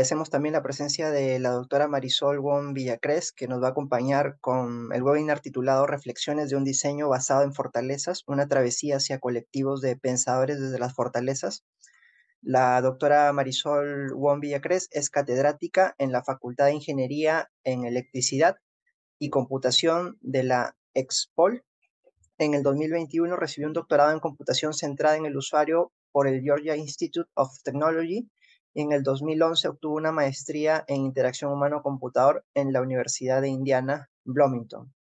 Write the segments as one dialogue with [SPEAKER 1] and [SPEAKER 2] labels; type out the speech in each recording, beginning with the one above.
[SPEAKER 1] Agradecemos también la presencia de la doctora Marisol Wong Villacres que nos va a acompañar con el webinar titulado Reflexiones de un diseño basado en fortalezas, una travesía hacia colectivos de pensadores desde las fortalezas. La doctora Marisol Wong Villacres es catedrática en la Facultad de Ingeniería en Electricidad y Computación de la Expol. En el 2021 recibió un doctorado en computación centrada en el usuario por el Georgia Institute of Technology en el 2011 obtuvo una maestría en interacción humano-computador en la Universidad de Indiana, Bloomington.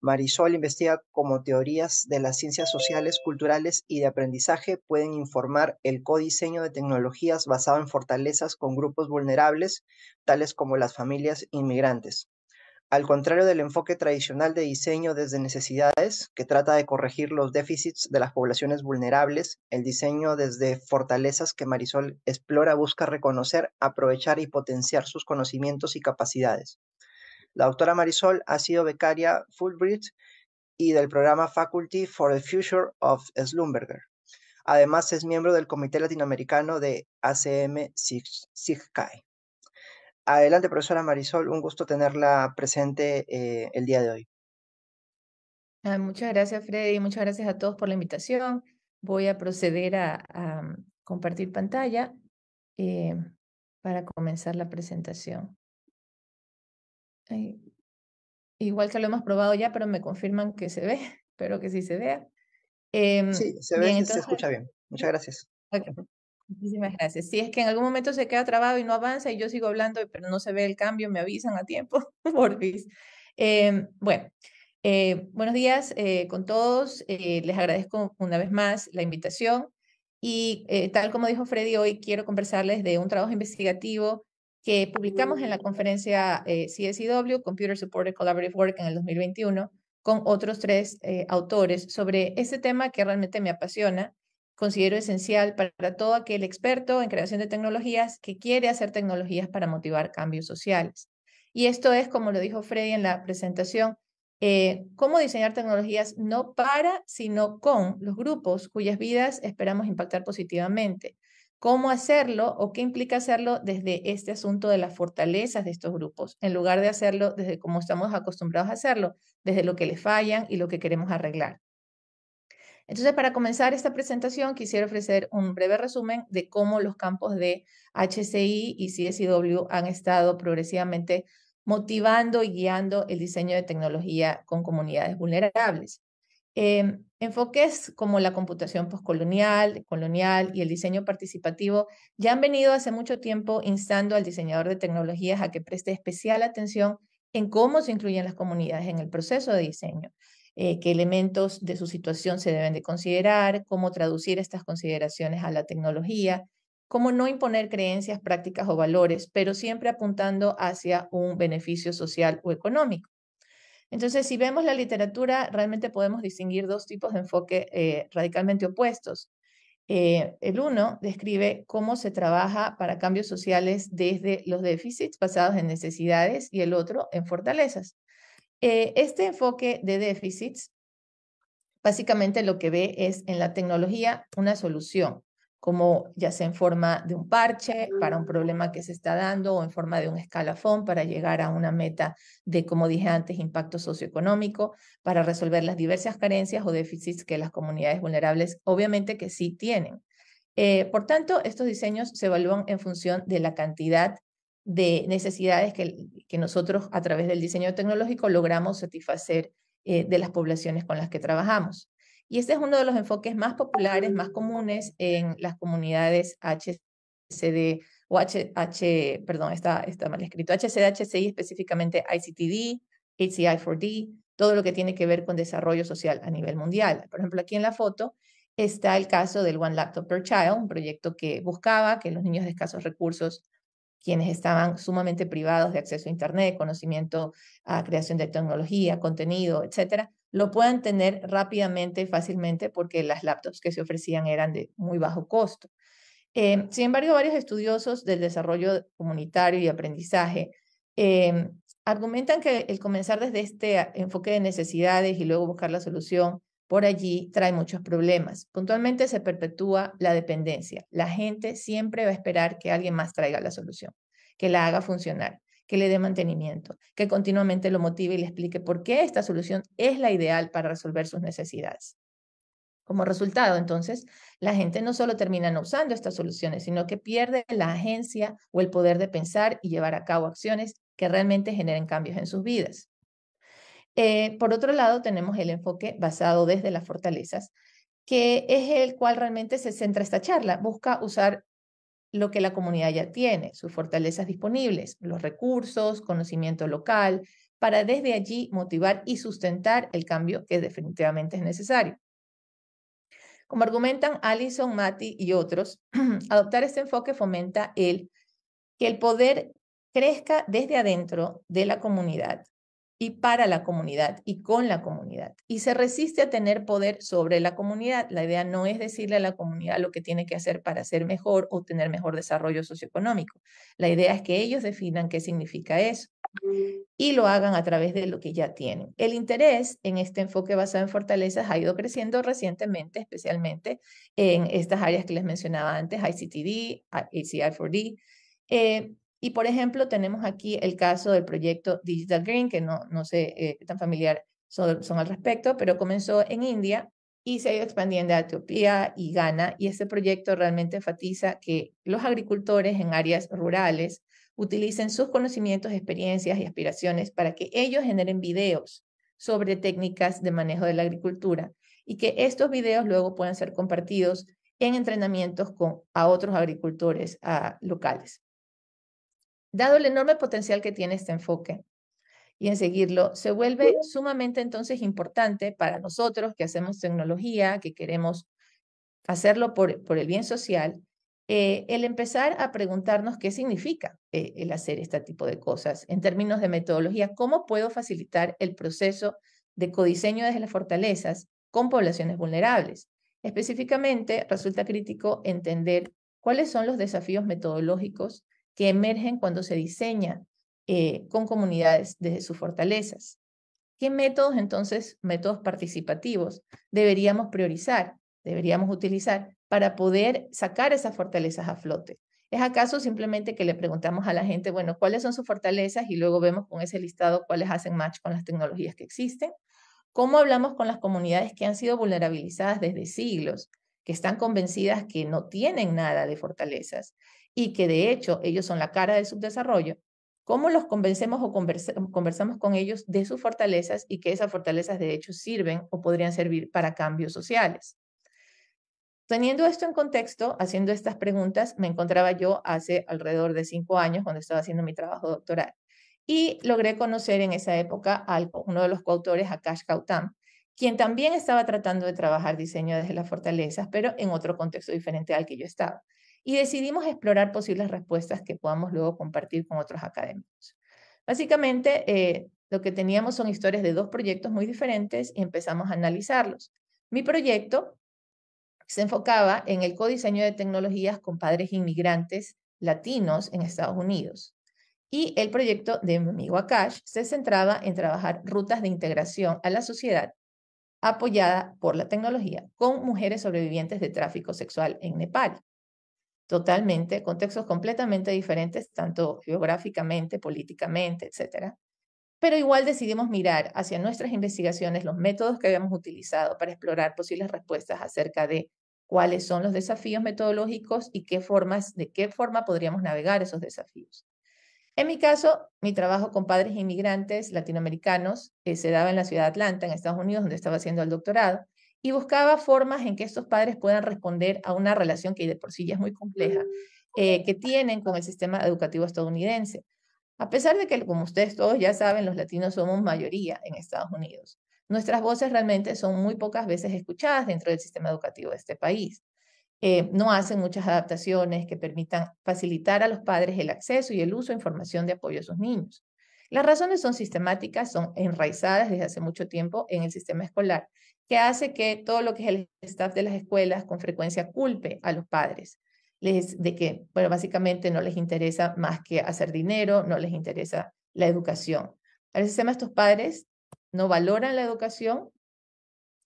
[SPEAKER 1] Marisol investiga cómo teorías de las ciencias sociales, culturales y de aprendizaje pueden informar el codiseño de tecnologías basado en fortalezas con grupos vulnerables, tales como las familias inmigrantes al contrario del enfoque tradicional de diseño desde necesidades, que trata de corregir los déficits de las poblaciones vulnerables, el diseño desde fortalezas que Marisol explora busca reconocer, aprovechar y potenciar sus conocimientos y capacidades. La doctora Marisol ha sido becaria Fulbright y del programa Faculty for the Future of Slumberger. Además, es miembro del Comité Latinoamericano de ACM-SIGCAE. Adelante, profesora Marisol, un gusto tenerla presente eh, el día de hoy.
[SPEAKER 2] Ah, muchas gracias, Freddy, muchas gracias a todos por la invitación. Voy a proceder a, a mm, compartir pantalla eh, para comenzar la presentación. igual que lo hemos probado ya, pero me confirman que se ve, espero que sí se vea. Em, sí, se ve y se escucha
[SPEAKER 1] bien. Muchas gracias.
[SPEAKER 2] Muchísimas gracias. Si es que en algún momento se queda trabado y no avanza y yo sigo hablando, pero no se ve el cambio, me avisan a tiempo, porfis. Em, bueno, eh, buenos días eh, con todos. Eh, les agradezco una vez más la invitación. Y tal como dijo Freddy, hoy quiero conversarles de un trabajo investigativo que publicamos en la conferencia CSIW, e Computer Supported Collaborative Work, en el 2021, con otros tres autores sobre este tema que realmente me apasiona considero esencial para todo aquel experto en creación de tecnologías que quiere hacer tecnologías para motivar cambios sociales. Y esto es, como lo dijo Freddy en la presentación, eh, cómo diseñar tecnologías no para, sino con los grupos cuyas vidas esperamos impactar positivamente. Cómo hacerlo o qué implica hacerlo desde este asunto de las fortalezas de estos grupos, en lugar de hacerlo desde como estamos acostumbrados a hacerlo, desde lo que les fallan y lo que queremos arreglar. Entonces, para comenzar esta presentación, quisiera ofrecer un breve resumen de cómo los campos de HCI y CSIW han estado progresivamente motivando y guiando el diseño de tecnología con comunidades vulnerables. Eh, enfoques como la computación poscolonial, colonial y el diseño participativo ya han venido hace mucho tiempo instando al diseñador de tecnologías a que preste especial atención en cómo se incluyen las comunidades en el proceso de diseño. Eh, qué elementos de su situación se deben de considerar, cómo traducir estas consideraciones a la tecnología, cómo no imponer creencias, prácticas o valores, pero siempre apuntando hacia un beneficio social o económico. Entonces, si vemos la literatura, realmente podemos distinguir dos tipos de enfoque eh, radicalmente opuestos. Eh, el uno describe cómo se trabaja para cambios sociales desde los déficits basados en necesidades y el otro en fortalezas. Eh, este enfoque de déficits básicamente lo que ve es en la tecnología una solución, como ya sea en forma de un parche para un problema que se está dando o en forma de un escalafón para llegar a una meta de, como dije antes, impacto socioeconómico, para resolver las diversas carencias o déficits que las comunidades vulnerables obviamente que sí tienen. Eh, por tanto, estos diseños se evalúan en función de la cantidad de necesidades que, que nosotros a través del diseño tecnológico logramos satisfacer eh, de las poblaciones con las que trabajamos. Y este es uno de los enfoques más populares, más comunes en las comunidades HCD o H, H perdón, está, está mal escrito, HCD, específicamente ICTD, HCI4D, todo lo que tiene que ver con desarrollo social a nivel mundial. Por ejemplo, aquí en la foto está el caso del One Laptop Per Child, un proyecto que buscaba que los niños de escasos recursos quienes estaban sumamente privados de acceso a Internet, conocimiento a ah, creación de tecnología, contenido, etcétera, lo puedan tener rápidamente y fácilmente porque las laptops que se ofrecían eran de muy bajo costo. Em, sin embargo, varios estudiosos del desarrollo comunitario y aprendizaje em, argumentan que el comenzar desde este ah, enfoque de necesidades y luego buscar la solución por allí trae muchos problemas. Puntualmente se perpetúa la dependencia. La gente siempre va a esperar que alguien más traiga la solución, que la haga funcionar, que le dé mantenimiento, que continuamente lo motive y le explique por qué esta solución es la ideal para resolver sus necesidades. Como resultado, entonces, la gente no solo termina no usando estas soluciones, sino que pierde la agencia o el poder de pensar y llevar a cabo acciones que realmente generen cambios en sus vidas. Eh, por otro lado, tenemos el enfoque basado desde las fortalezas, que es el cual realmente se centra esta charla. Busca usar lo que la comunidad ya tiene, sus fortalezas disponibles, los recursos, conocimiento local, para desde allí motivar y sustentar el cambio que definitivamente es necesario. Como argumentan Alison, Matty y otros, adoptar este enfoque fomenta el que el poder crezca desde adentro de la comunidad y para la comunidad y con la comunidad. Y se resiste a tener poder sobre la comunidad. La idea no es decirle a la comunidad lo que tiene que hacer para ser mejor o tener mejor desarrollo socioeconómico. La idea es que ellos definan qué significa eso y lo hagan a través de lo que ya tienen. El interés en este enfoque basado en fortalezas ha ido creciendo recientemente, especialmente en estas áreas que les mencionaba antes, ICTD, ACI4D, y por ejemplo, tenemos aquí el caso del proyecto Digital Green, que no, no sé eh, tan familiar son, al respecto, pero comenzó en India y se ha ido expandiendo a Etiopía y Ghana. Y este proyecto realmente enfatiza que los agricultores en áreas rurales utilicen sus conocimientos, experiencias y aspiraciones para que ellos generen videos sobre técnicas de manejo de la agricultura y que estos videos luego puedan ser compartidos en entrenamientos con, a otros agricultores ah, locales. Dado el enorme potencial que tiene este enfoque y en seguirlo, se vuelve sumamente entonces importante para nosotros que hacemos tecnología, que queremos hacerlo por, el bien social, eh, el empezar a preguntarnos qué significa eh, el hacer este tipo de cosas en términos de metodología, cómo puedo facilitar el proceso de codiseño desde las fortalezas con poblaciones vulnerables. Específicamente, resulta crítico entender cuáles son los desafíos metodológicos que emergen cuando se diseña eh, con comunidades desde sus fortalezas. ¿Qué métodos entonces, métodos participativos, deberíamos priorizar, deberíamos utilizar para poder sacar esas fortalezas a flote? ¿Es acaso simplemente que le preguntamos a la gente, bueno, cuáles son sus fortalezas y luego vemos con ese listado cuáles hacen match con las tecnologías que existen? ¿Cómo hablamos con las comunidades que han sido vulnerabilizadas desde siglos, que están convencidas que no tienen nada de fortalezas y que de hecho ellos son la cara del subdesarrollo, ¿cómo los convencemos o conversamos con ellos de sus fortalezas y que esas fortalezas de hecho sirven o podrían servir para cambios sociales? Teniendo esto en contexto, haciendo estas preguntas, me encontraba yo hace alrededor de cinco años cuando estaba haciendo mi trabajo doctoral y logré conocer en esa época a uno de los coautores, Akash Kautam, quien también estaba tratando de trabajar diseño desde las fortalezas, pero en otro contexto diferente al que yo estaba y decidimos explorar posibles respuestas que podamos luego compartir con otros académicos. Básicamente, eh, lo que teníamos son historias de dos proyectos muy diferentes y empezamos a analizarlos. Mi proyecto se enfocaba en el codiseño de tecnologías con padres inmigrantes latinos en Estados Unidos. Y el proyecto de mi amigo se centraba en trabajar rutas de integración a la sociedad apoyada por la tecnología con mujeres sobrevivientes de tráfico sexual en Nepal totalmente, contextos completamente diferentes, tanto geográficamente, políticamente, etcétera. Pero igual decidimos mirar hacia nuestras investigaciones los métodos que habíamos utilizado para explorar posibles respuestas acerca de cuáles son los desafíos metodológicos y qué formas, de qué forma podríamos navegar esos desafíos. En mi caso, mi trabajo con padres inmigrantes latinoamericanos eh, se daba en la ciudad de Atlanta, en Estados Unidos, donde estaba haciendo el doctorado, y buscaba formas en que estos padres puedan responder a una relación que de por sí ya es muy compleja, mm, eh, que tienen con el sistema educativo estadounidense. A pesar de que, como ustedes todos ya saben, los latinos somos mayoría en Estados Unidos, nuestras voces realmente son muy pocas veces escuchadas dentro del sistema educativo de este país. Eh, no hacen muchas adaptaciones que permitan facilitar a los padres el acceso y el uso de información de apoyo a sus niños. Las razones son sistemáticas, son enraizadas desde hace mucho tiempo en el sistema escolar que hace que todo lo que es el staff de las escuelas con frecuencia culpe a los padres de que, bueno, básicamente no les interesa más que hacer dinero, no les interesa la educación. A sistema estos padres no valoran la educación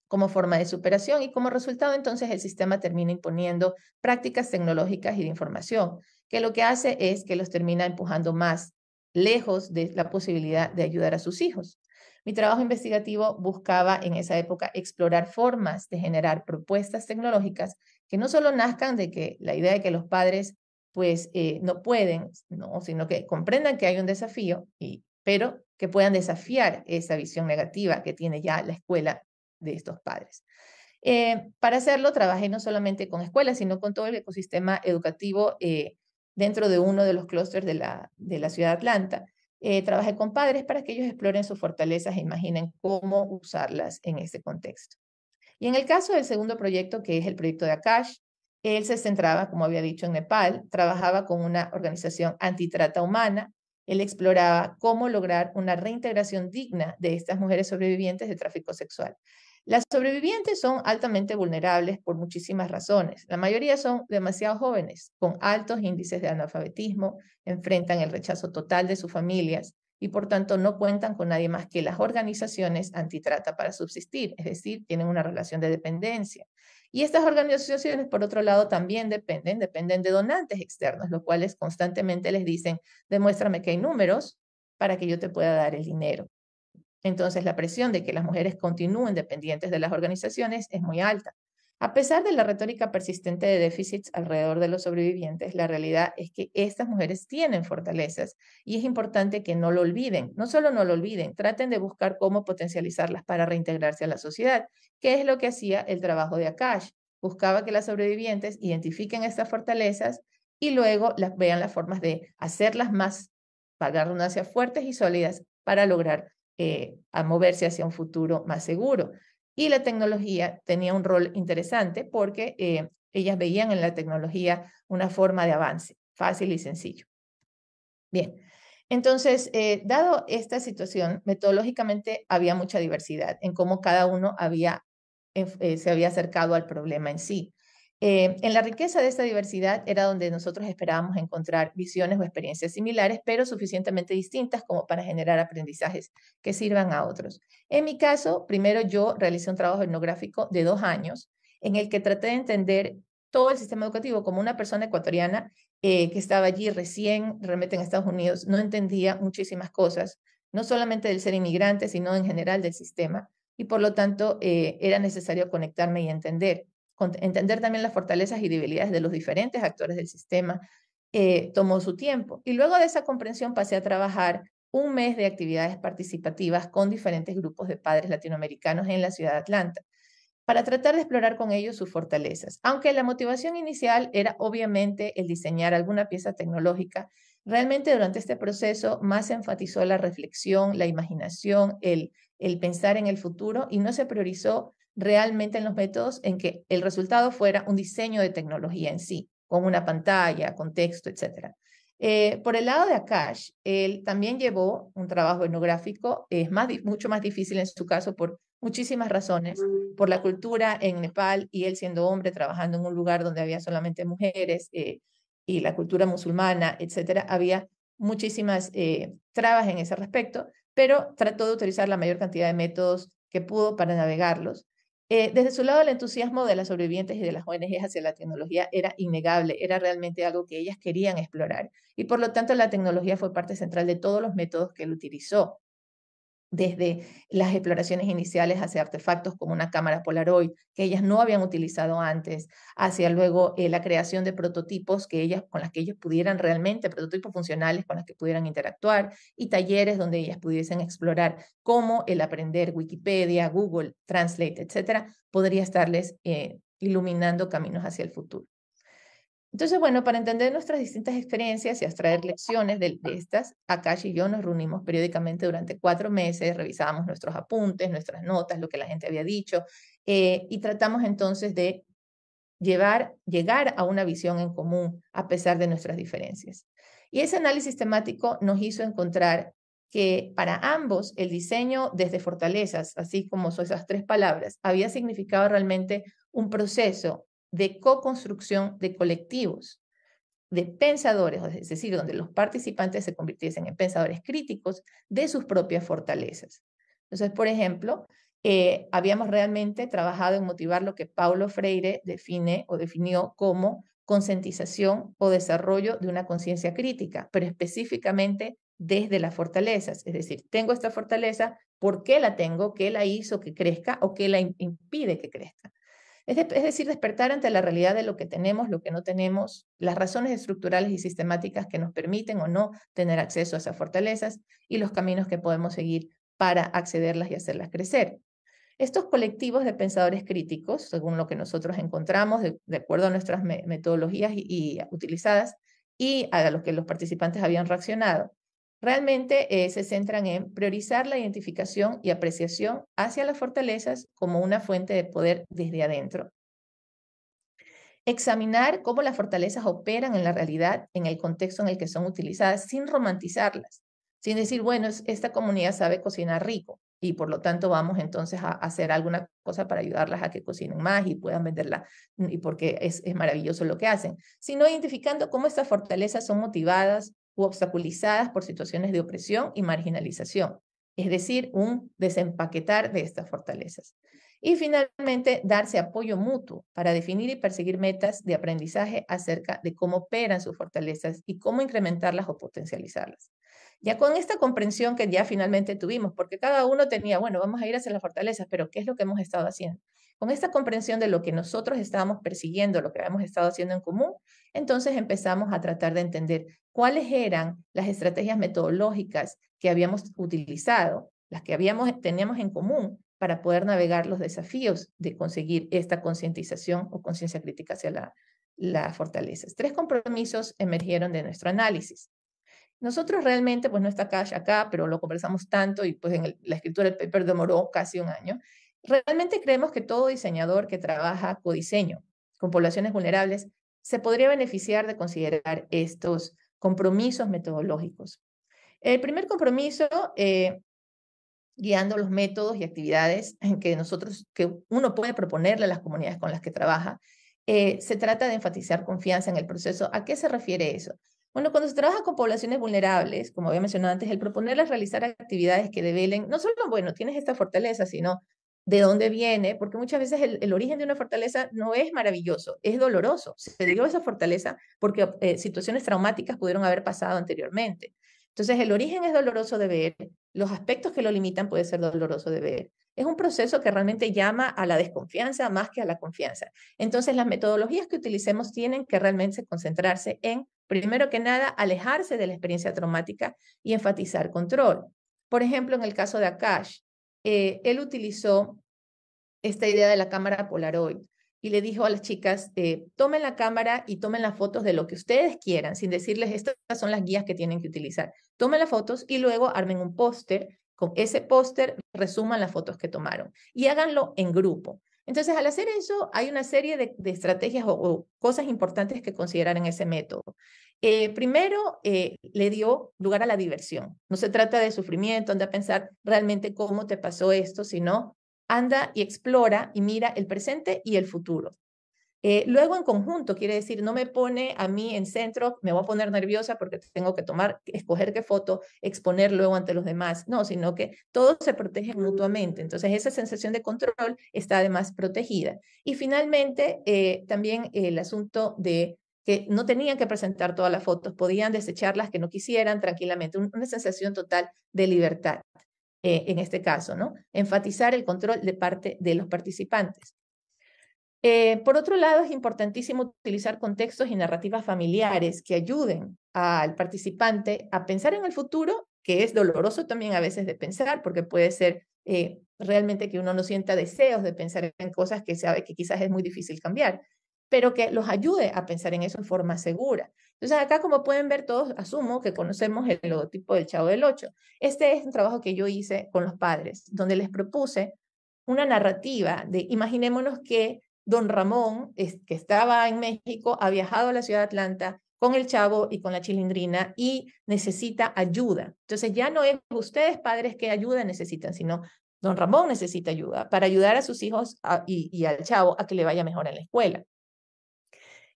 [SPEAKER 2] como forma de superación y como resultado entonces el sistema termina imponiendo prácticas tecnológicas y de información, que lo que hace es que los termina empujando más lejos de la posibilidad de ayudar a sus hijos. Mi trabajo investigativo buscaba en esa época explorar formas de generar propuestas tecnológicas que no solo nazcan de que la idea de que los padres pues eh, no pueden, no, sino que comprendan que hay un desafío, y, pero que puedan desafiar esa visión negativa que tiene ya la escuela de estos padres. Eh, para hacerlo trabajé no solamente con escuelas, sino con todo el ecosistema educativo eh, dentro de uno de los clústeres de la, de la ciudad de Atlanta eh, trabajé con padres para que ellos exploren sus fortalezas e imaginen cómo usarlas en este contexto. Y en el caso del segundo proyecto, que es el proyecto de Akash, él se centraba, como había dicho, en Nepal, trabajaba con una organización antitrata humana, él exploraba cómo lograr una reintegración digna de estas mujeres sobrevivientes de tráfico sexual. Las sobrevivientes son altamente vulnerables por muchísimas razones. La mayoría son demasiado jóvenes, con altos índices de analfabetismo, enfrentan el rechazo total de sus familias y por tanto no cuentan con nadie más que las organizaciones antitrata para subsistir, es decir, tienen una relación de dependencia. Y estas organizaciones, por otro lado, también dependen, dependen de donantes externos, los cuales constantemente les dicen, demuéstrame que hay números para que yo te pueda dar el dinero. Entonces, la presión de que las mujeres continúen dependientes de las organizaciones es muy alta. A pesar de la retórica persistente de déficits alrededor de los sobrevivientes, la realidad es que estas mujeres tienen fortalezas y es importante que no lo olviden. No solo no lo olviden, traten de buscar cómo potencializarlas para reintegrarse a la sociedad, que es lo que hacía el trabajo de Akash. Buscaba que las sobrevivientes identifiquen estas fortalezas y luego las vean las formas de hacerlas más, pagar redundancia, fuertes y sólidas para lograr eh, a moverse hacia un futuro más seguro. Y la tecnología tenía un rol interesante porque eh, ellas veían en la tecnología una forma de avance, fácil y sencillo. Bien, entonces, eh, dado esta situación, metodológicamente había mucha diversidad en cómo cada uno había, se había acercado al problema en sí. Eh, en la riqueza de esta diversidad era donde nosotros esperábamos encontrar visiones o experiencias similares, pero suficientemente distintas como para generar aprendizajes que sirvan a otros. En mi caso, primero yo realicé un trabajo etnográfico de dos años en el que traté de entender todo el sistema educativo como una persona ecuatoriana eh, que estaba allí recién, realmente en Estados Unidos, no entendía muchísimas cosas, no solamente del ser inmigrante, sino en general del sistema, y por lo tanto eh, era necesario conectarme y entender entender también las fortalezas y debilidades de los diferentes actores del sistema, eh, tomó su tiempo. Y luego de esa comprensión pasé a trabajar un mes de actividades participativas con diferentes grupos de padres latinoamericanos en la ciudad de Atlanta, para tratar de explorar con ellos sus fortalezas. Aunque la motivación inicial era obviamente el diseñar alguna pieza tecnológica, realmente durante este proceso más se enfatizó la reflexión, la imaginación, el, el pensar en el futuro y no se priorizó realmente en los métodos en que el resultado fuera un diseño de tecnología en sí, con una pantalla, con texto, etc. Eh, por el lado de Akash, él también llevó un trabajo etnográfico, es más, mucho más difícil en su caso por muchísimas razones, por la cultura en Nepal y él siendo hombre trabajando en un lugar donde había solamente mujeres eh, y la cultura musulmana, etc. había muchísimas eh, trabas en ese respecto, pero trató de utilizar la mayor cantidad de métodos que pudo para navegarlos. Eh, desde su lado, el entusiasmo de las sobrevivientes y de las ONGs hacia la tecnología era innegable, era realmente algo que ellas querían explorar. Y por lo tanto, la tecnología fue parte central de todos los métodos que él utilizó desde las exploraciones iniciales hacia artefactos como una cámara Polaroid que ellas no habían utilizado antes, hacia luego eh, la creación de prototipos que ellas, con las que ellas pudieran realmente, prototipos funcionales con las que pudieran interactuar y talleres donde ellas pudiesen explorar cómo el aprender Wikipedia, Google, Translate, etcétera, podría estarles eh, iluminando caminos hacia el futuro. Entonces, bueno, para entender nuestras distintas experiencias y extraer lecciones de, estas, Akashi y yo nos reunimos periódicamente durante cuatro meses, revisábamos nuestros apuntes, nuestras notas, lo que la gente había dicho, eh, y tratamos entonces de llevar, llegar a una visión en común a pesar de nuestras diferencias. Y ese análisis temático nos hizo encontrar que para ambos el diseño desde fortalezas, así como son esas tres palabras, había significado realmente un proceso de co-construcción de colectivos, de pensadores, es decir, donde los participantes se convirtiesen en pensadores críticos de sus propias fortalezas. Entonces, por ejemplo, eh, habíamos realmente trabajado en motivar lo que Paulo Freire define o definió como concientización o desarrollo de una conciencia crítica, pero específicamente desde las fortalezas. Es decir, tengo esta fortaleza, ¿por qué la tengo? ¿Qué la hizo que crezca o qué la impide que crezca? Es, decir, despertar ante la realidad de lo que tenemos, lo que no tenemos, las razones estructurales y sistemáticas que nos permiten o no tener acceso a esas fortalezas y los caminos que podemos seguir para accederlas y hacerlas crecer. Estos colectivos de pensadores críticos, según lo que nosotros encontramos, de, acuerdo a nuestras metodologías utilizadas y a los que los participantes habían reaccionado, realmente eh, se centran en priorizar la identificación y apreciación hacia las fortalezas como una fuente de poder desde adentro. Examinar cómo las fortalezas operan en la realidad, en el contexto en el que son utilizadas, sin romantizarlas, sin decir, bueno, esta comunidad sabe cocinar rico y por lo tanto vamos entonces a hacer alguna cosa para ayudarlas a que cocinen más y puedan venderla mm, y porque es maravilloso lo que hacen, sino identificando cómo estas fortalezas son motivadas u obstaculizadas por situaciones de opresión y marginalización, es decir, un desempaquetar de estas fortalezas. Y finalmente, darse apoyo mutuo para definir y perseguir metas de aprendizaje acerca de cómo operan sus fortalezas y cómo incrementarlas o potencializarlas. Ya con esta comprensión que ya finalmente tuvimos, porque cada uno tenía, bueno, vamos a ir hacia las fortalezas, pero ¿qué es lo que hemos estado haciendo? Con esta comprensión de lo que nosotros estábamos persiguiendo, lo que habíamos estado haciendo en común, entonces empezamos a tratar de entender cuáles eran las estrategias metodológicas que habíamos utilizado, las que habíamos, teníamos en común para poder navegar los desafíos de conseguir esta concientización o conciencia crítica hacia la, las fortalezas. Tres compromisos emergieron de nuestro análisis. Nosotros realmente, pues no está Cash acá, pero lo conversamos tanto y pues la escritura del paper demoró casi un año. Realmente creemos que todo diseñador que trabaja codiseño con poblaciones vulnerables se podría beneficiar de considerar estos compromisos metodológicos. El primer compromiso, eh, guiando los métodos y actividades que nosotros, que uno puede proponerle a las comunidades con las que trabaja, eh, se trata de enfatizar confianza en el proceso. ¿A qué se refiere eso? Bueno, cuando se trabaja con poblaciones vulnerables, como había mencionado antes, el proponerles realizar actividades que develen, no solo, bueno, tienes esta fortaleza, sino de dónde viene, porque muchas veces el, origen de una fortaleza no es maravilloso, es doloroso. Se dio esa fortaleza porque eh, situaciones traumáticas pudieron haber pasado anteriormente. Entonces, el origen es doloroso de ver, los aspectos que lo limitan puede ser doloroso de ver. Es un proceso que realmente llama a la desconfianza más que a la confianza. Entonces, las metodologías que utilicemos tienen que realmente concentrarse en, primero que nada, alejarse de la experiencia traumática y enfatizar control. Por ejemplo, en el caso de Akash, eh, él utilizó esta idea de la cámara Polaroid y le dijo a las chicas, eh, tomen la cámara y tomen las fotos de lo que ustedes quieran, sin decirles, estas son las guías que tienen que utilizar. Tomen las fotos y luego armen un póster. Con ese póster resuman las fotos que tomaron y háganlo en grupo. Entonces, al hacer eso, hay una serie de, estrategias o, o, cosas importantes que considerar en ese método. Eh, primero, eh, le dio lugar a la diversión. No se trata de sufrimiento, anda a pensar realmente cómo te pasó esto, sino anda y explora y mira el presente y el futuro. Eh, luego en conjunto, quiere decir, no me pone a mí en centro, me voy a poner nerviosa porque tengo que tomar, escoger qué foto, exponer luego ante los demás, no, sino que todos se protegen mutuamente. Entonces esa sensación de control está además protegida. Y finalmente, también el asunto de que no tenían que presentar todas las fotos, podían desechar las que no quisieran tranquilamente, una sensación total de libertad eh, en este caso, ¿no? Enfatizar el control de parte de los participantes. Eh, por otro lado, es importantísimo utilizar contextos y narrativas familiares que ayuden al participante a pensar en el futuro, que es doloroso también a veces de pensar, porque puede ser eh, realmente que uno no sienta deseos de pensar en cosas que sabe que quizás es muy difícil cambiar pero que los ayude a pensar en eso de forma segura. Entonces, acá, como pueden ver todos, asumo que conocemos el logotipo del Chavo del Ocho. Este es un trabajo que yo hice con los padres, donde les propuse una narrativa de, imaginémonos que don Ramón, que estaba en México, ha viajado a la ciudad de Atlanta con el Chavo y con la Chilindrina y necesita ayuda. Entonces, ya no es ustedes padres que ayuda necesitan, sino don Ramón necesita ayuda para ayudar a sus hijos y al Chavo a que le vaya mejor en la escuela.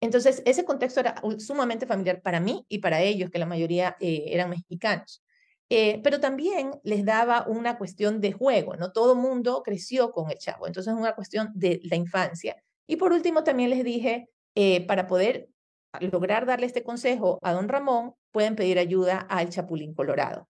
[SPEAKER 2] Entonces, ese contexto era sumamente familiar para mí y para ellos, que la mayoría eh, eran mexicanos. Eh, pero también les daba una cuestión de juego, ¿no? Todo mundo creció con el chavo, entonces es una cuestión de la infancia. Y por último, también les dije, eh, para poder lograr darle este consejo a don Ramón, pueden pedir ayuda al Chapulín Colorado.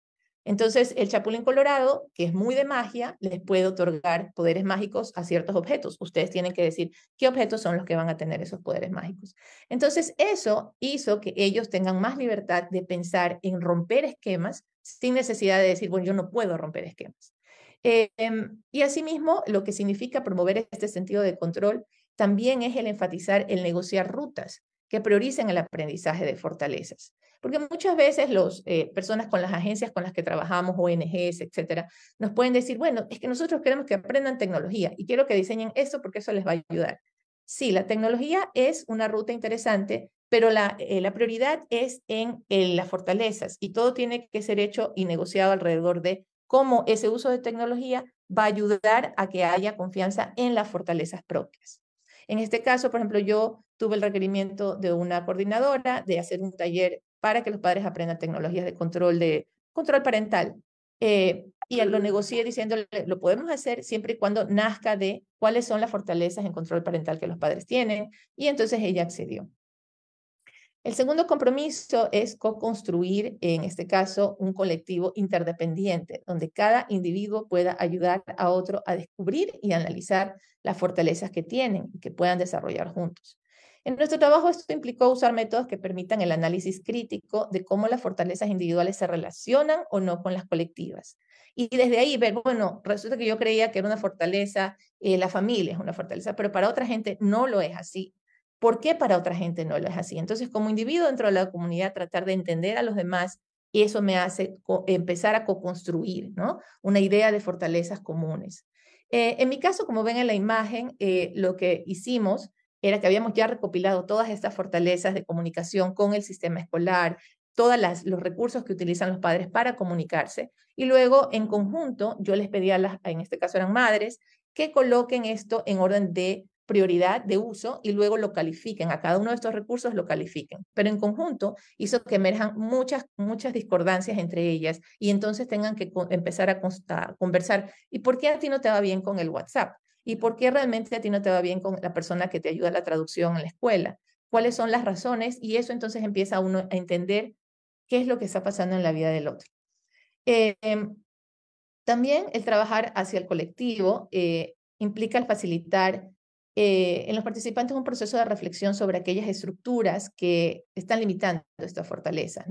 [SPEAKER 2] Entonces, el chapulín colorado, que es muy de magia, les puede otorgar poderes mágicos a ciertos objetos. Ustedes tienen que decir qué objetos son los que van a tener esos poderes mágicos. Entonces, eso hizo que ellos tengan más libertad de pensar en romper esquemas sin necesidad de decir, bueno, yo no puedo romper esquemas. Eh, em, y asimismo, lo que significa promover este sentido de control también es el enfatizar el negociar rutas que prioricen el aprendizaje de fortalezas. Porque muchas veces las eh, personas con las agencias con las que trabajamos, ONGs, etcétera, nos pueden decir, bueno, es que nosotros queremos que aprendan tecnología y quiero que diseñen eso porque eso les va a ayudar. Sí, la tecnología es una ruta interesante, pero la, eh, prioridad es en las fortalezas y todo tiene que ser hecho y negociado alrededor de cómo ese uso de tecnología va a ayudar a que haya confianza en las fortalezas propias. En este caso, por ejemplo, yo tuve el requerimiento de una coordinadora de hacer un taller para que los padres aprendan tecnologías de control, de control parental. Eh, y lo negocié diciéndole, lo podemos hacer siempre y cuando nazca de cuáles son las fortalezas en control parental que los padres tienen. Y entonces ella accedió. El segundo compromiso es co-construir, en este caso, un colectivo interdependiente, donde cada individuo pueda ayudar a otro a descubrir y analizar las fortalezas que tienen y que puedan desarrollar juntos. En nuestro trabajo esto implicó usar métodos que permitan el análisis crítico de cómo las fortalezas individuales se relacionan o no con las colectivas. Y desde ahí ver, bueno, resulta que yo creía que era una fortaleza, eh, la familia es una fortaleza, pero para otra gente no lo es así ¿Por qué para otra gente no lo es así? Entonces, como individuo dentro de la comunidad, tratar de entender a los demás y eso me hace empezar a co-construir ¿no? una idea de fortalezas comunes. Eh, en mi caso, como ven en la imagen, eh, lo que hicimos era que habíamos ya recopilado todas estas fortalezas de comunicación con el sistema escolar, todos los recursos que utilizan los padres para comunicarse. Y luego, en conjunto, yo les pedía, a las, en este caso eran madres, que coloquen esto en orden de prioridad de uso y luego lo califiquen, a cada uno de estos recursos lo califiquen. Pero en conjunto hizo que emerjan muchas, muchas discordancias entre ellas y entonces tengan que empezar a, conversar. ¿Y por qué a ti no te va bien con el WhatsApp? ¿Y por qué realmente a ti no te va bien con la persona que te ayuda a la traducción en la escuela? ¿Cuáles son las razones? Y eso entonces empieza uno a entender qué es lo que está pasando en la vida del otro. Em, también el trabajar hacia el colectivo eh, implica el facilitar eh, en los participantes un proceso de reflexión sobre aquellas estructuras que están limitando estas fortalezas,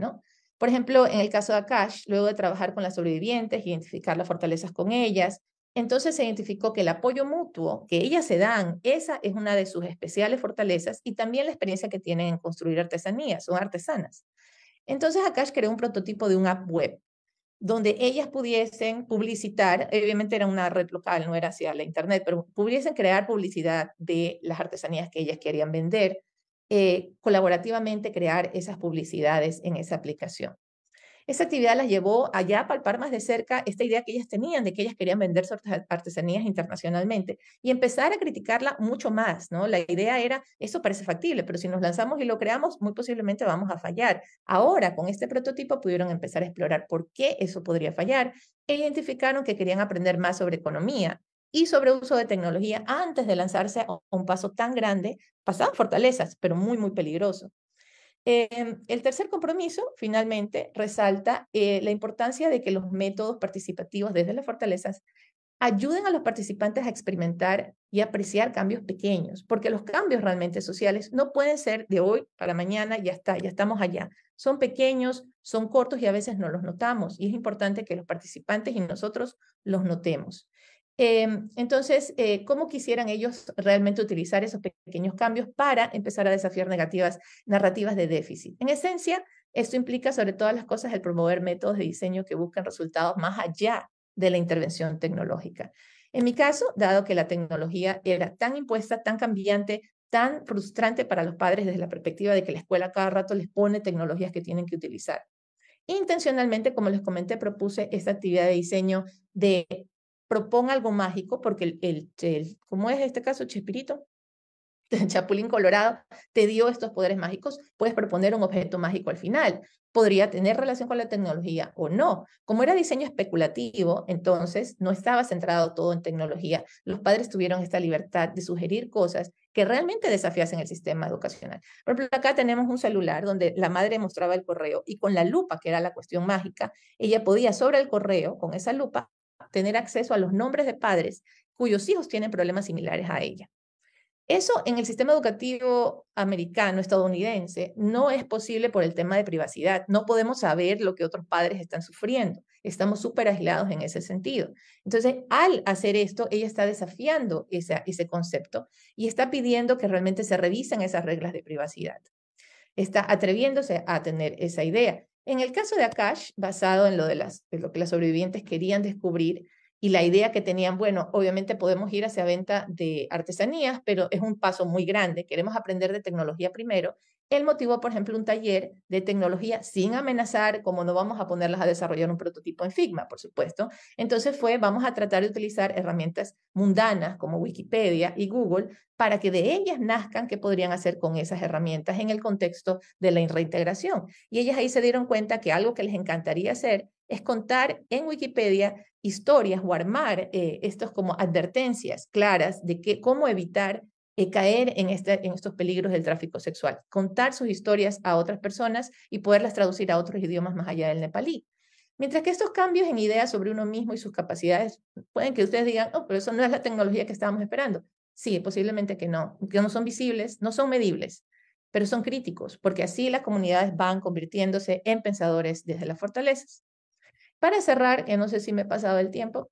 [SPEAKER 2] Por ejemplo, en el caso de Akash, luego de trabajar con las sobrevivientes, identificar las fortalezas con ellas, entonces se identificó que el apoyo mutuo que ellas se dan, esa es una de sus especiales fortalezas y también la experiencia que tienen en construir artesanías, son artesanas. Entonces Akash creó un prototipo de una app web donde ellas pudiesen publicitar, obviamente era una red local, no era hacia la internet, pero pudiesen crear publicidad de las artesanías que ellas querían vender, eh, colaborativamente crear esas publicidades en esa aplicación. Esa actividad las llevó allá a palpar más de cerca esta idea que ellas tenían de que ellas querían vender sus artesanías internacionalmente y empezar a criticarla mucho más, ¿no? La idea era, eso parece factible, pero si nos lanzamos y lo creamos, muy posiblemente vamos a fallar. Ahora, con este prototipo pudieron empezar a explorar por qué eso podría fallar e identificaron que querían aprender más sobre economía y sobre uso de tecnología antes de lanzarse a un paso tan grande, pasaban fortalezas, pero muy, muy peligroso. Em, el tercer compromiso, finalmente, resalta eh, la importancia de que los métodos participativos desde las fortalezas ayuden a los participantes a experimentar y apreciar cambios pequeños, porque los cambios realmente sociales no pueden ser de hoy para mañana, ya está, ya estamos allá. Son pequeños, son cortos y a veces no los notamos, y es importante que los participantes y nosotros los notemos. Em, entonces, eh, ¿cómo quisieran ellos realmente utilizar esos pequeños cambios para empezar a desafiar negativas, narrativas de déficit? En esencia, esto implica sobre todas las cosas el promover métodos de diseño que buscan resultados más allá de la intervención tecnológica. En mi caso, dado que la tecnología era tan impuesta, tan cambiante, tan frustrante para los padres desde la perspectiva de que la escuela cada rato les pone tecnologías que tienen que utilizar. Intencionalmente, como les comenté, propuse esta actividad de diseño de proponga algo mágico, porque el, el, es este caso, Chespirito? Chapulín Colorado te dio estos poderes mágicos, puedes proponer un objeto mágico al final. Podría tener relación con la tecnología o no. Como era diseño especulativo, entonces no estaba centrado todo en tecnología. Los padres tuvieron esta libertad de sugerir cosas que realmente desafiasen el sistema educacional. Por ejemplo, acá tenemos un celular donde la madre mostraba el correo y con la lupa, que era la cuestión mágica, ella podía sobre el correo, con esa lupa, tener acceso a los nombres de padres cuyos hijos tienen problemas similares a ella. Eso en el sistema educativo americano, estadounidense, no es posible por el tema de privacidad. No podemos saber lo que otros padres están sufriendo. Estamos súper aislados en ese sentido. Entonces, al hacer esto, ella está desafiando ese concepto y está pidiendo que realmente se revisen esas reglas de privacidad. Está atreviéndose a tener esa idea. En el caso de Akash, basado en lo, de las, lo que las sobrevivientes querían descubrir y la idea que tenían, bueno, obviamente podemos ir hacia venta de artesanías, pero es un paso muy grande. Queremos aprender de tecnología primero él motivó, por ejemplo, un taller de tecnología sin amenazar, como no vamos a ponerlas a desarrollar un prototipo en Figma, por supuesto. Entonces fue, vamos a tratar de utilizar herramientas mundanas como Wikipedia y Google para que de ellas nazcan qué podrían hacer con esas herramientas en el contexto de la reintegración. Y ellas ahí se dieron cuenta que algo que les encantaría hacer es contar en Wikipedia historias o armar eh, estos como advertencias claras de que, cómo evitar caer en, este, en estos peligros del tráfico sexual, contar sus historias a otras personas y poderlas traducir a otros idiomas más allá del nepalí. Mientras que estos cambios en ideas sobre uno mismo y sus capacidades pueden que ustedes digan, oh, pero eso no es la tecnología que estábamos esperando. Sí, posiblemente que no, que no son visibles, no son medibles, pero son críticos, porque así las comunidades van convirtiéndose en pensadores desde las fortalezas. Para cerrar, que no sé si me he pasado el tiempo,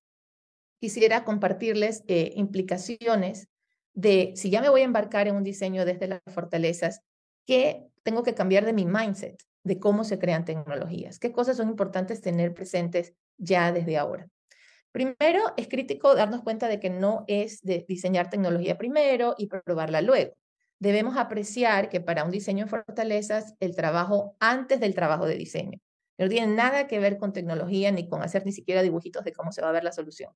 [SPEAKER 2] quisiera compartirles eh, implicaciones de si ya me voy a embarcar en un diseño desde las fortalezas, ¿qué tengo que cambiar de mi mindset de cómo se crean tecnologías? ¿Qué cosas son importantes tener presentes ya desde ahora? Primero, es crítico darnos cuenta de que no es de diseñar tecnología primero y probarla luego. Debemos apreciar que para un diseño en fortalezas, el trabajo antes del trabajo de diseño. No tiene nada que ver con tecnología ni con hacer ni siquiera dibujitos de cómo se va a ver la solución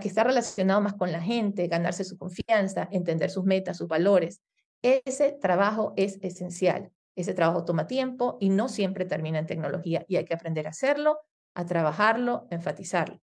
[SPEAKER 2] que está relacionado más con la gente, ganarse su confianza, entender sus metas, sus valores. Ese trabajo es esencial. Ese trabajo toma tiempo y no siempre termina en tecnología y hay que aprender a hacerlo, a trabajarlo, a enfatizarlo.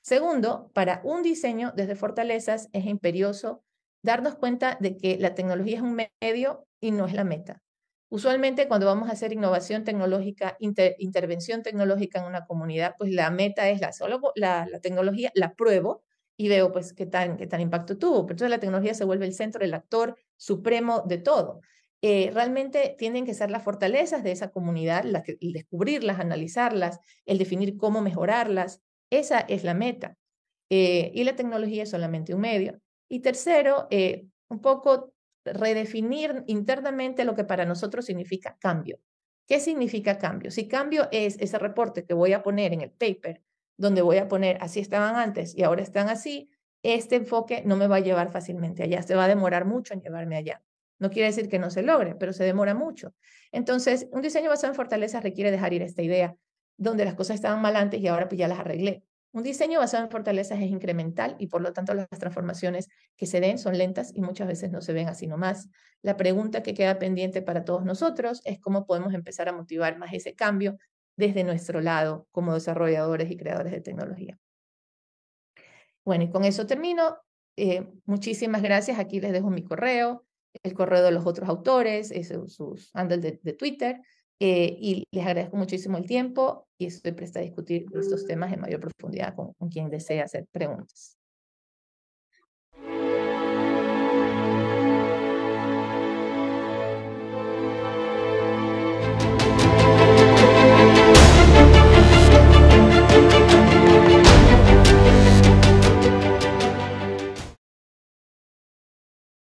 [SPEAKER 2] Segundo, para un diseño desde fortalezas es imperioso darnos cuenta de que la tecnología es un medio y no es la meta. Usualmente cuando vamos a hacer innovación tecnológica, intervención tecnológica en una comunidad, pues la meta es la, solo la, tecnología, la pruebo y veo pues qué tan, impacto tuvo. Pero entonces la tecnología se vuelve el centro, el actor supremo de todo. Eh, realmente tienen que ser las fortalezas de esa comunidad, descubrirlas, analizarlas, el definir cómo mejorarlas. Esa es la meta. Eh, y la tecnología es solamente un medio. Y tercero, eh, un poco redefinir internamente lo que para nosotros significa cambio. ¿Qué significa cambio? Si cambio es ese reporte que voy a poner en el paper, donde voy a poner así estaban antes y ahora están así, este enfoque no me va a llevar fácilmente allá, se va a demorar mucho en llevarme allá. No quiere decir que no se logre, pero se demora mucho. Entonces, un diseño basado en fortalezas requiere dejar ir esta idea donde las cosas estaban mal antes y ahora pues ya las arreglé. Un diseño basado en fortalezas es incremental y por lo tanto las transformaciones que se den son lentas y muchas veces no se ven así nomás. La pregunta que queda pendiente para todos nosotros es cómo podemos empezar a motivar más ese cambio desde nuestro lado como desarrolladores y creadores de tecnología. Bueno, y con eso termino. Eh, muchísimas gracias. Aquí les dejo mi correo, el correo de los otros autores, eh, sus handles de Twitter. Eh, y les agradezco muchísimo el tiempo y estoy presta a discutir estos mm. temas en mayor profundidad con, con quien desee hacer preguntas.